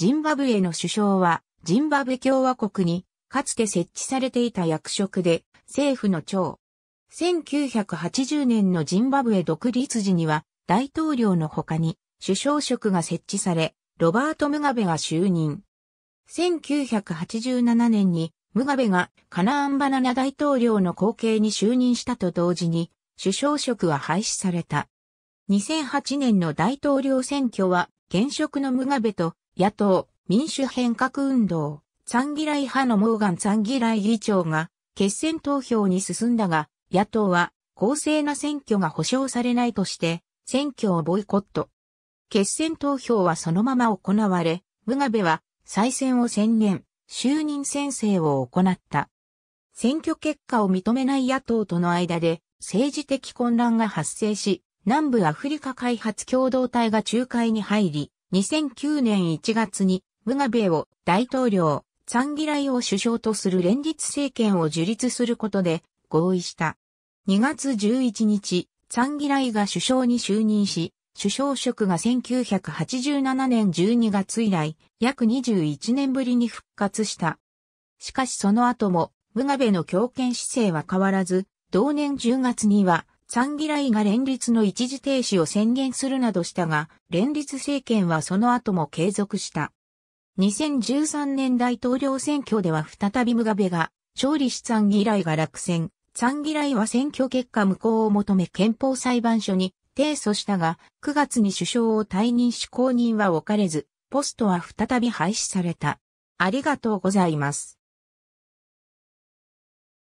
ジンバブエの首相は、ジンバブエ共和国に、かつて設置されていた役職で、政府の長。1980年のジンバブエ独立時には、大統領の他に、首相職が設置され、ロバート・ムガベが就任。1987年に、ムガベがカナーンバナナ大統領の後継に就任したと同時に、首相職は廃止された。2008年の大統領選挙は、現職のムガベと野党、民主変革運動、参議ンギライ派のモーガン・参議ンギライ議長が、決選投票に進んだが、野党は、公正な選挙が保障されないとして、選挙をボイコット。決選投票はそのまま行われ、ムガベは再選を宣言、就任宣誓を行った。選挙結果を認めない野党との間で政治的混乱が発生し、南部アフリカ開発共同体が仲介に入り、2009年1月にムガベを大統領、サンギライを首相とする連立政権を樹立することで合意した。2月11日、サンギライが首相に就任し、首相職が1987年12月以来、約21年ぶりに復活した。しかしその後も、ムガベの強権姿勢は変わらず、同年10月には、サン来が連立の一時停止を宣言するなどしたが、連立政権はその後も継続した。2013年大統領選挙では再びムガベが勝利しサン来が落選。サン来は選挙結果無効を求め憲法裁判所に提訴したが、9月に首相を退任し公認は置かれず、ポストは再び廃止された。ありがとうございます。